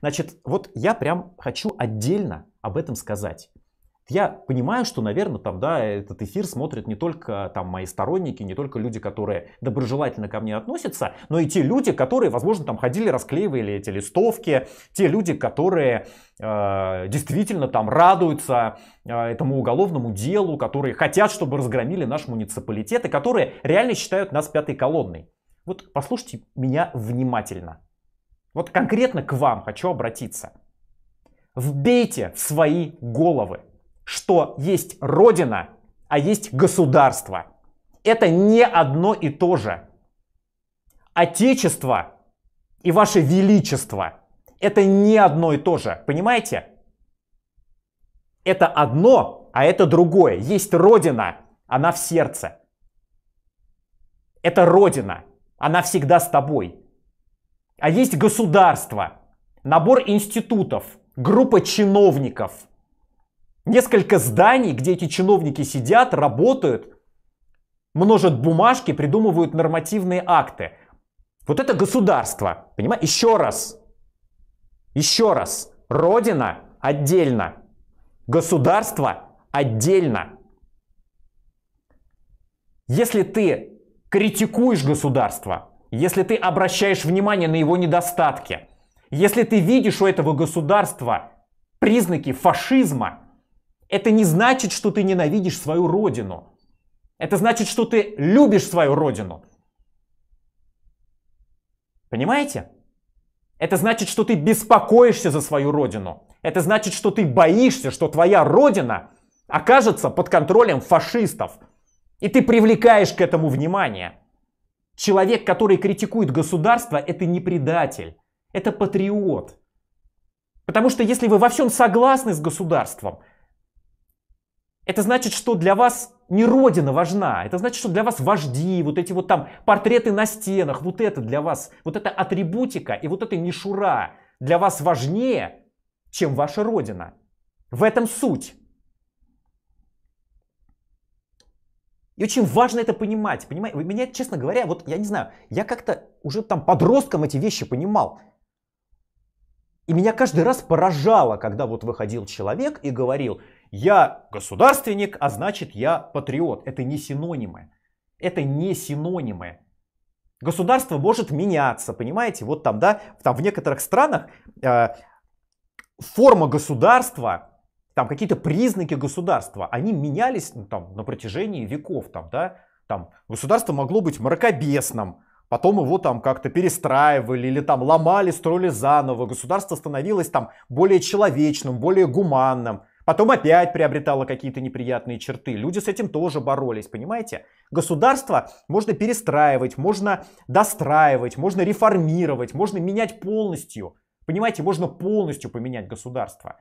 Значит, вот я прям хочу отдельно об этом сказать. Я понимаю, что, наверное, там, да, этот эфир смотрят не только там мои сторонники, не только люди, которые доброжелательно ко мне относятся, но и те люди, которые, возможно, там ходили, расклеивали эти листовки, те люди, которые э, действительно там радуются э, этому уголовному делу, которые хотят, чтобы разгромили наш муниципалитет и которые реально считают нас пятой колонной. Вот послушайте меня внимательно. Вот конкретно к вам хочу обратиться. Вбейте в свои головы, что есть Родина, а есть государство. Это не одно и то же. Отечество и ваше величество – это не одно и то же, понимаете? Это одно, а это другое. Есть Родина, она в сердце. Это Родина, она всегда с тобой а есть государство, набор институтов, группа чиновников, несколько зданий, где эти чиновники сидят, работают, множат бумажки, придумывают нормативные акты. Вот это государство, понимаешь? Еще раз, еще раз, Родина отдельно, государство отдельно. Если ты критикуешь государство, если ты обращаешь внимание на его недостатки, если ты видишь у этого государства признаки фашизма, это не значит, что ты ненавидишь свою родину. Это значит, что ты любишь свою родину. Понимаете? Это значит, что ты беспокоишься за свою родину. Это значит, что ты боишься, что твоя родина окажется под контролем фашистов. И ты привлекаешь к этому внимание. Человек, который критикует государство, это не предатель, это патриот. Потому что если вы во всем согласны с государством, это значит, что для вас не родина важна, это значит, что для вас вожди, вот эти вот там портреты на стенах, вот это для вас, вот эта атрибутика и вот эта мишура для вас важнее, чем ваша родина. В этом суть. И очень важно это понимать. Понимаете, меня, честно говоря, вот я не знаю, я как-то уже там подростком эти вещи понимал. И меня каждый раз поражало, когда вот выходил человек и говорил, я государственник, а значит я патриот. Это не синонимы. Это не синонимы. Государство может меняться, понимаете? Вот там, да, там в некоторых странах э, форма государства там какие-то признаки государства, они менялись ну, там, на протяжении веков. Там, да? там, государство могло быть мракобесным, потом его там как-то перестраивали или там ломали, строили заново, государство становилось там более человечным, более гуманным, потом опять приобретало какие-то неприятные черты, люди с этим тоже боролись, понимаете? Государство можно перестраивать, можно достраивать, можно реформировать, можно менять полностью, понимаете, можно полностью поменять государство.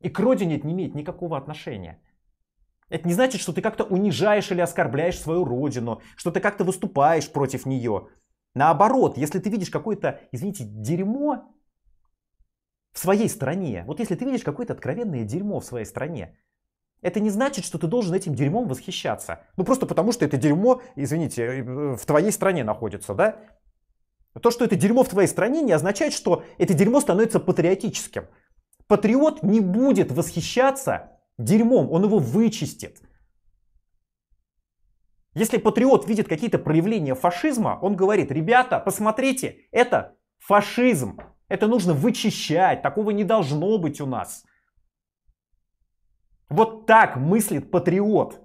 И к родине это не имеет никакого отношения. Это не значит, что ты как-то унижаешь или оскорбляешь свою родину, что ты как-то выступаешь против нее. Наоборот, если ты видишь какое-то, извините, дерьмо в своей стране, вот если ты видишь какое-то откровенное дерьмо в своей стране, это не значит, что ты должен этим дерьмом восхищаться. Ну просто потому, что это дерьмо, извините, э, в твоей стране находится, да? То, что это дерьмо в твоей стране, не означает, что это дерьмо становится патриотическим. Патриот не будет восхищаться дерьмом, он его вычистит. Если патриот видит какие-то проявления фашизма, он говорит, ребята, посмотрите, это фашизм, это нужно вычищать, такого не должно быть у нас. Вот так мыслит патриот.